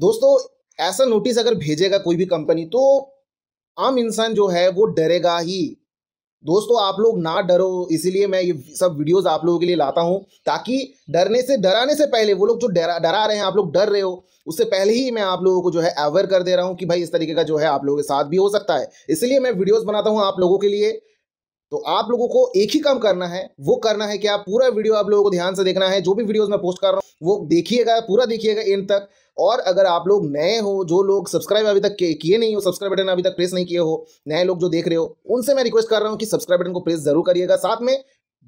दोस्तों ऐसा नोटिस अगर भेजेगा कोई भी कंपनी तो आम इंसान जो है वो डरेगा ही दोस्तों आप लोग ना डरो इसीलिए मैं ये सब वीडियोस आप लोगों के लिए लाता हूँ ताकि डरने से डराने से पहले वो लोग जो डरा डरा रहे हैं आप लोग डर रहे हो उससे पहले ही मैं आप लोगों को जो है अवेयर कर दे रहा हूँ कि भाई इस तरीके का जो है आप लोगों के साथ भी हो सकता है इसलिए मैं वीडियोज़ बनाता हूँ आप लोगों के लिए तो आप लोगों को एक ही काम करना है वो करना है कि आप पूरा वीडियो आप लोगों को ध्यान से देखना है जो भी वीडियोस मैं पोस्ट कर रहा हूँ वो देखिएगा पूरा देखिएगा एंड तक और अगर आप लोग नए हो जो लोग सब्सक्राइब अभी तक किए नहीं हो सब्सक्राइब बटन अभी तक प्रेस नहीं किए हो नए लोग जो देख रहे हो उनसे मैं रिक्वेस्ट कर रहा हूँ कि सब्सक्राइब बटन को प्रेस जरूर करिएगा साथ में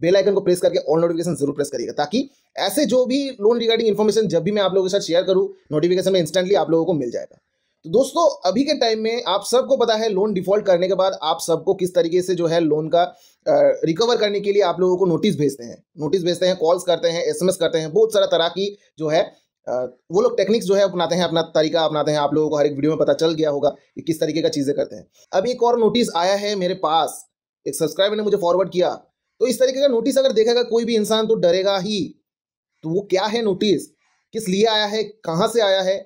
बेल आइकन को प्रेस करके ऑल नोटिफिकेशन जरूर प्रेस करिएगा ताकि ऐसे जो भी लोन रिगार्डिंग इन्फॉर्मेशन जब भी मैं आप लोगों के साथ शेयर करूँ नोटिफिकेशन में इंस्टेंटली आप लोगों को मिल जाएगा तो दोस्तों अभी के टाइम में आप सबको पता है लोन डिफॉल्ट करने के बाद आप सबको किस तरीके से जो है लोन का रिकवर करने के लिए आप लोगों को नोटिस भेजते हैं नोटिस भेजते हैं कॉल्स करते हैं एसएमएस करते हैं बहुत सारा तरह की जो है वो लोग टेक्निक्स जो है अपनाते हैं अपना तरीका अपनाते हैं आप लोगों को हर एक वीडियो में पता चल गया होगा कि किस तरीके का चीज़ें करते हैं अब एक और नोटिस आया है मेरे पास एक सब्सक्राइबर ने मुझे फॉरवर्ड किया तो इस तरीके का नोटिस अगर देखेगा कोई भी इंसान तो डरेगा ही तो वो क्या है नोटिस किस लिए आया है कहाँ से आया है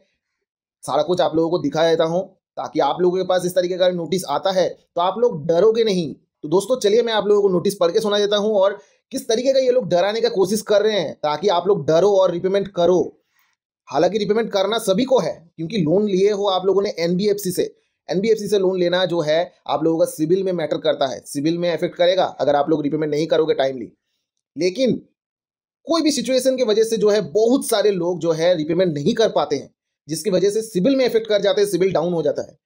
सारा कुछ आप लोगों को दिखा देता हूँ ताकि आप लोगों के पास इस तरीके का नोटिस आता है तो आप लोग डरोगे नहीं तो दोस्तों चलिए मैं आप लोगों को नोटिस पढ़ के सुना देता हूँ और किस तरीके का ये लोग डराने का कोशिश कर रहे हैं ताकि आप लोग डरो और रिपेमेंट करो हालांकि रिपेमेंट करना सभी को है क्योंकि लोन लिए हो आप लोगों ने एनबीएफसी से एनबीएफसी से लोन लेना जो है आप लोगों का सिविल में मैटर करता है सिविल में इफेक्ट करेगा अगर आप लोग रिपेमेंट नहीं करोगे टाइमली लेकिन कोई भी सिचुएशन की वजह से जो है बहुत सारे लोग जो है रिपेमेंट नहीं कर पाते हैं जिसकी वजह से सिविल में इफेक्ट कर जाते हैं सिविल डाउन हो जाता है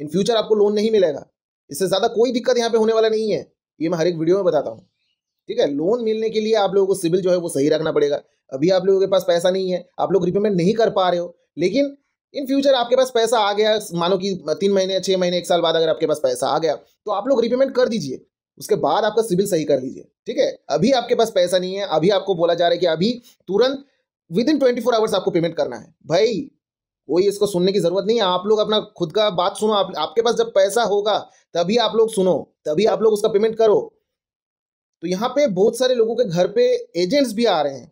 इन फ्यूचर आपको लोन नहीं मिलेगा इससे ज़्यादा कोई दिक्कत यहाँ पे होने वाला नहीं है ये मैं हर एक वीडियो में बताता हूँ ठीक है लोन मिलने के लिए आप लोगों को सिविल जो है वो सही रखना पड़ेगा अभी आप लोगों के पास पैसा नहीं है आप लोग रिपेमेंट नहीं कर पा रहे हो लेकिन इन फ्यूचर आपके पास पैसा आ गया मानो कि तीन महीने छः महीने एक साल बाद अगर आपके पास पैसा आ गया तो आप लोग रिपेमेंट कर दीजिए उसके बाद आपका सिविल सही कर लीजिए ठीक है अभी आपके पास पैसा नहीं है अभी आपको बोला जा रहा है कि अभी तुरंत within twenty four hours आपको पेमेंट करना है भाई कोई इसको सुनने की जरूरत नहीं है आप लोग अपना खुद का बात सुनो आप, आपके पास जब पैसा होगा तभी आप लोग सुनो तभी आप लोग उसका पेमेंट करो तो यहाँ पे बहुत सारे लोगों के घर पे एजेंट्स भी आ रहे हैं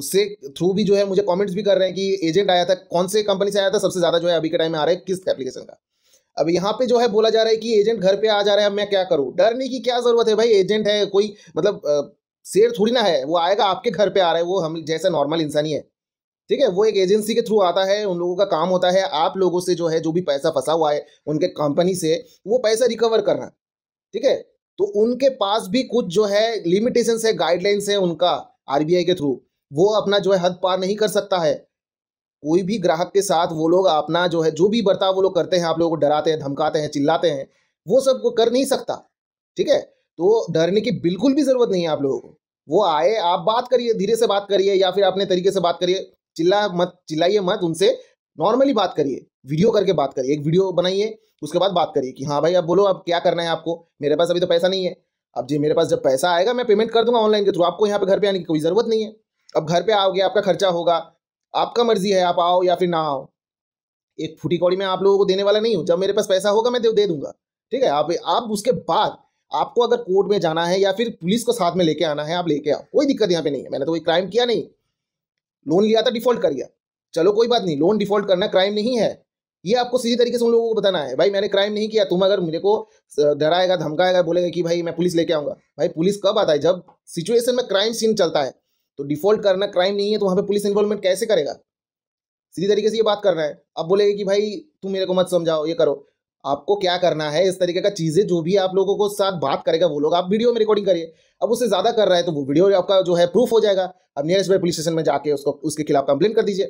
उससे थ्रू भी जो है मुझे कमेंट्स भी कर रहे हैं कि एजेंट आया था कौन से कंपनी से आया था सबसे ज़्यादा जो है अभी के टाइम में आ रहा है किस एप्लीकेशन का अब यहाँ पे जो है बोला जा रहा है कि एजेंट घर पे आ जा रहा है अब मैं क्या करूँ डरने की क्या ज़रूरत है भाई एजेंट है कोई मतलब शेर थोड़ी ना है वो आएगा आपके घर पे आ रहा है वो हम जैसा नॉर्मल इंसान ही है ठीक है वो एक एजेंसी के थ्रू आता है उन लोगों का काम होता है आप लोगों से जो है जो भी पैसा फंसा हुआ है उनके कंपनी से वो पैसा रिकवर करना ठीक है तो उनके पास भी कुछ जो है लिमिटेशन है गाइडलाइंस है उनका आरबीआई के थ्रू वो अपना जो है हद पार नहीं कर सकता है कोई भी ग्राहक के साथ वो लोग अपना जो है जो भी बर्ताव वो लोग करते हैं आप लोगों को डराते हैं धमकाते हैं चिल्लाते हैं वो सब को कर नहीं सकता ठीक है तो डरने की बिल्कुल भी जरूरत नहीं है आप लोगों को वो आए आप बात करिए धीरे से बात करिए या फिर अपने तरीके से बात करिए चिल्ला मत चिल्लाइए मत उनसे नॉर्मली बात करिए वीडियो करके बात करिए एक वीडियो बनाइए उसके बाद बात करिए कि हाँ भाई आप बोलो अब क्या करना है आपको मेरे पास अभी तो पैसा नहीं है अब जी मेरे पास जब पैसा आएगा मैं पेमेंट कर दूंगा ऑनलाइन के थ्रू आपको यहाँ पे घर पे आने की कोई ज़रूरत नहीं है अब घर पे आओगे आपका खर्चा होगा आपका मर्जी है आप आओ या फिर ना आओ एक फूटी कौड़ी मैं आप लोगों को देने वाला नहीं हूँ जब मेरे पास पैसा होगा मैं दे दूंगा ठीक है आप आप उसके बाद आपको अगर कोर्ट में जाना है या फिर पुलिस को साथ में लेके आना है आप लेके आओ कोई दिक्कत यहाँ पे नहीं है मैंने तो कोई क्राइम किया नहीं लोन लिया था डिफॉल्ट कर गया चलो कोई बात नहीं लोन डिफॉल्ट करना क्राइम नहीं है ये आपको सीधी तरीके से उन लोगों को बताना है भाई मैंने क्राइम नहीं किया तुम अगर मेरे को डराएगा धमकाएगा बोलेगा कि भाई मैं पुलिस लेके आऊंगा भाई पुलिस कब आता है जब सिचुएशन में क्राइम सीन चलता है तो डिफॉल्ट करना क्राइम नहीं है तो वहां पे पुलिस इन्वॉल्वमेंट कैसे करेगा सीधी तरीके से ये बात करना है अब बोलेगा कि भाई तुम मेरे को मत समझाओ ये करो आपको क्या करना है इस तरीके का चीज़ें जो भी आप लोगों को साथ बात करेगा वो लोग आप वीडियो में रिकॉर्डिंग करिए अब उससे ज़्यादा कर रहा है तो वो वीडियो आपका जो है प्रूफ हो जाएगा अब नियरेस्ट बाई पुलिस स्टेशन में जाके उसको उसके खिलाफ कंप्लेन कर दीजिए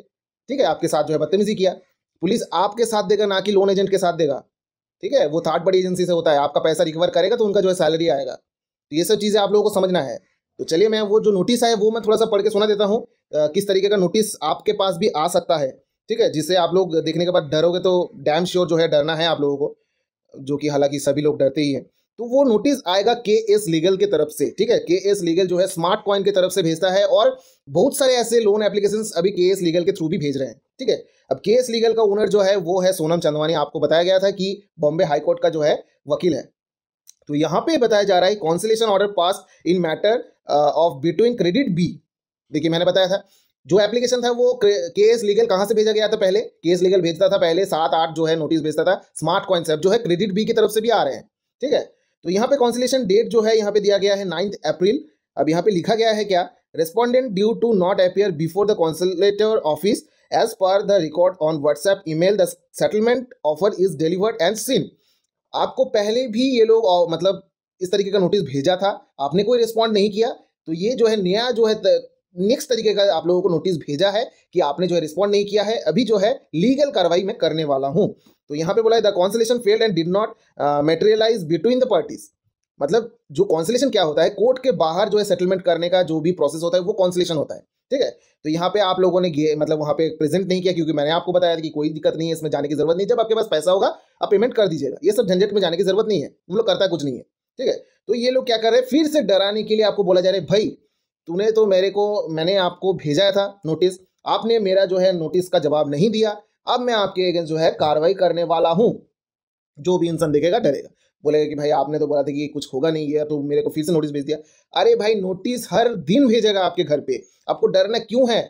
ठीक है आपके साथ जो है बदतमीजी किया पुलिस आपके साथ देगा ना कि लोन एजेंट के साथ देगा ठीक है वो थर्ड पार्टी एजेंसी से होता है आपका पैसा रिकवर करेगा तो उनका जो है सैलरी आएगा तो ये सब चीज़ें आप लोगों को समझना है तो चलिए मैं वो जो नोटिस आए वो मैं थोड़ा सा पढ़ के सुना देता हूँ किस तरीके का नोटिस आपके पास भी आ सकता है ठीक है जिससे आप लोग देखने के बाद डरोगे तो डैम श्योर जो है डरना है आप लोगों को जो कि हालांकि सभी लोग डरते ही हैं तो वो नोटिस आएगा के एस लीगल की तरफ से ठीक है के एस लीगल जो है स्मार्ट कॉइन की तरफ से भेजता है और बहुत सारे ऐसे लोन एप्लीकेशन अभी के एस लीगल के थ्रू भी भेज रहे हैं ठीक है अब के एस लीगल का ओनर जो है वो है सोनम चंदवानी आपको बताया गया था कि बॉम्बे हाईकोर्ट का जो है वकील है तो यहाँ पे बताया जा रहा है conciliation order pass in matter of between credit B देखिए मैंने बताया था जो एप्लीकेशन था वो केस लीगल कहां से भेजा गया था पहले केस लीगल भेजता था पहले सात आठ जो है नोटिस भेजता था स्मार्ट कॉइन कॉन्सेप्ट जो है क्रेडिट बी की तरफ से भी आ रहे हैं ठीक है तो यहाँ पे कॉन्सिलेशन डेट जो है यहाँ पे दिया गया है नाइन्थ अप्रैल अब यहाँ पे लिखा गया है क्या respondent due to not appear before the conciliator office as per the record on WhatsApp email the settlement offer is delivered and seen आपको पहले भी ये लोग मतलब इस तरीके का नोटिस भेजा था आपने कोई रिस्पॉन्ड नहीं किया तो ये जो है नया जो है नेक्स्ट तरीके का आप लोगों को नोटिस भेजा है कि आपने जो है रिस्पॉन्ड नहीं किया है अभी जो है लीगल कार्रवाई में करने वाला हूं तो यहां पे बोला है the conciliation failed and did not materialise between the parties मतलब जो कॉन्सलेशन क्या होता है कोर्ट के बाहर जो है सेटलमेंट करने का जो भी प्रोसेस होता है वो कॉन्सलेशन होता है ठीक है तो यहाँ पे आप लोगों ने मतलब वहां पे प्रेजेंट नहीं किया क्योंकि मैंने आपको बताया था कि कोई दिक्कत नहीं है इसमें जाने की जरूरत नहीं जब आपके पास पैसा होगा आप पेमेंट कर दीजिएगा ये सब झंझट में जाने की जरूरत नहीं है वो लोग करता कुछ नहीं है ठीक है तो ये लोग क्या कर रहे हैं फिर से डराने के लिए आपको बोला जा रहा है भाई तूने तो मेरे को मैंने आपको भेजा था नोटिस आपने मेरा जो है नोटिस का जवाब नहीं दिया अब मैं आपके अगेंस्ट जो है कार्रवाई करने वाला हूँ जो भी इंसान देखेगा डरेगा बोलेगा कि भाई आपने तो बोला था कि कुछ होगा नहीं है तो मेरे को फिर से नोटिस भेज दिया अरे भाई नोटिस हर दिन भेजेगा आपके घर पे आपको डरना क्यों है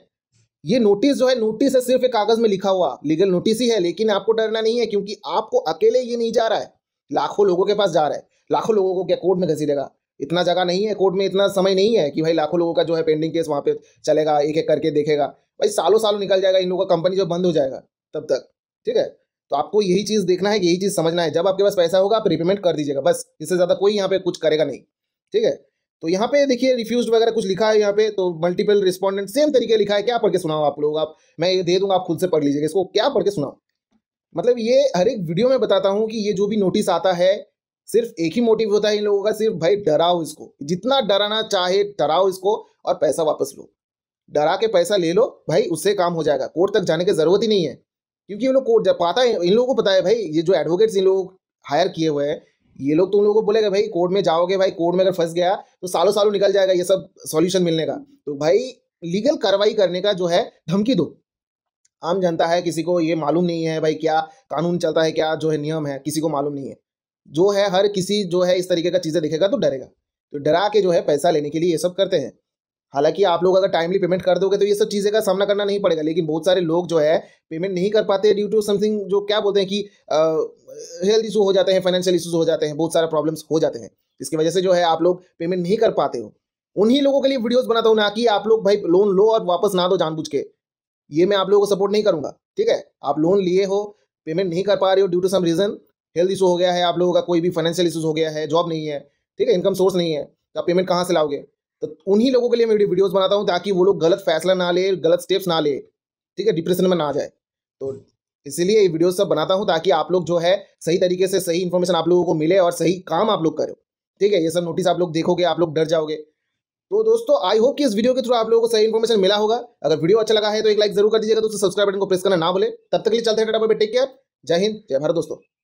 ये नोटिस जो है नोटिस है सिर्फ एक कागज में लिखा हुआ लीगल नोटिस ही है लेकिन आपको डरना नहीं है क्योंकि आपको अकेले ये नहीं जा रहा है लाखों लोगों के पास जा रहा है लाखों लोगों को क्या कोर्ट में घसीटेगा इतना जगह नहीं है कोर्ट में इतना समय नहीं है कि भाई लाखों लोगों का जो है पेंडिंग केस वहाँ पे चलेगा एक एक करके देखेगा भाई सालों सालों निकल जाएगा इन लोगों का कंपनी जो बंद हो जाएगा तब तक ठीक है तो आपको यही चीज़ देखना है यही चीज़ समझना है जब आपके पास पैसा होगा आप रिपेमेंट कर दीजिएगा बस इससे ज़्यादा कोई यहाँ पे कुछ करेगा नहीं ठीक है तो यहाँ पे देखिए रिफ्यूज वगैरह कुछ लिखा है यहाँ पे तो मल्टीपल रिस्पॉन्डेंट सेम तरीके लिखा है क्या पढ़ के सुनाओ आप लोग आप मैं ये दे दूंगा आप खुद से पढ़ लीजिएगा इसको क्या पढ़ के सुनाओ मतलब ये हर एक वीडियो में बताता हूँ कि ये जो भी नोटिस आता है सिर्फ एक ही मोटिव होता है इन लोगों का सिर्फ भाई डराओ इसको जितना डराना चाहे डराओ इसको और पैसा वापस लो डरा के पैसा ले लो भाई उससे काम हो जाएगा कोर्ट तक जाने की जरूरत ही नहीं है क्योंकि ये लोग कोर्ट जब पाता है इन लोगों को पता है भाई ये जो एडवोकेट्स इन लोग हायर किए हुए हैं ये लोग तो उन लोगों को बोलेगा भाई कोर्ट में जाओगे भाई कोर्ट में अगर फंस गया तो सालों सालों निकल जाएगा ये सब सॉल्यूशन मिलने का तो भाई लीगल कार्रवाई करने का जो है धमकी दो आम जनता है किसी को ये मालूम नहीं है भाई क्या कानून चलता है क्या जो है नियम है किसी को मालूम नहीं है जो है हर किसी जो है इस तरीके का चीज़ें दिखेगा तो डरेगा तो डरा के जो है पैसा लेने के लिए ये सब करते हैं हालांकि आप लोग अगर टाइमली पेमेंट कर दोगे तो ये सब चीज़ें का सामना करना नहीं पड़ेगा लेकिन बहुत सारे लोग जो है पेमेंट नहीं कर पाते ड्यू टू समथिंग जो क्या बोलते हैं कि हेल्थ इशू हो जाते हैं फाइनेंशियल इशूज हो जाते हैं बहुत सारे प्रॉब्लम्स हो जाते हैं इसकी वजह से जो है आप लोग पेमेंट नहीं कर पाते हो उन्हीं लोगों के लिए वीडियोज बनाता हूँ ना कि आप लोग भाई लोन लो और वापस ना दो जानबूझ के ये मैं आप लोगों को सपोर्ट नहीं करूंगा ठीक है आप लोन लिए हो पेमेंट नहीं कर पा रहे हो due to some reason health issue हो गया है आप लोगों का कोई भी फाइनेंशियल इशूज हो गया है जॉब नहीं है ठीक है इनकम सोर्स नहीं है तो आप पेमेंट कहाँ से लाओगे तो उन्हीं लोगों के लिए मैं वीडियोज़ बनाता हूँ ताकि वो लोग गलत फैसला ना ले गलत स्टेप्स ना ले ठीक है डिप्रेशन में ना जाए तो इसीलिए ये वीडियो सब बनाता हूँ ताकि आप लोग जो है सही तरीके से सही इन्फॉर्मेशन आप लोगों को मिले और सही काम आप लोग करो ठीक है ये सब नोटिस आप लोग देखोगे आप लोग डर जाओगे तो दोस्तों आई होप कि इस वीडियो के थ्रू आप लोगों को सही इन्फॉर्मेशन मिला होगा अगर वीडियो अच्छा लगा है तो एक लाइक जरूर कर दीजिएगा दोस्तों सब्सक्राइब बटन को प्रेस करना ना बोले तब तक के लिए चलते हैं टाटा टेक केयर जय हिंद जय भारत दोस्तों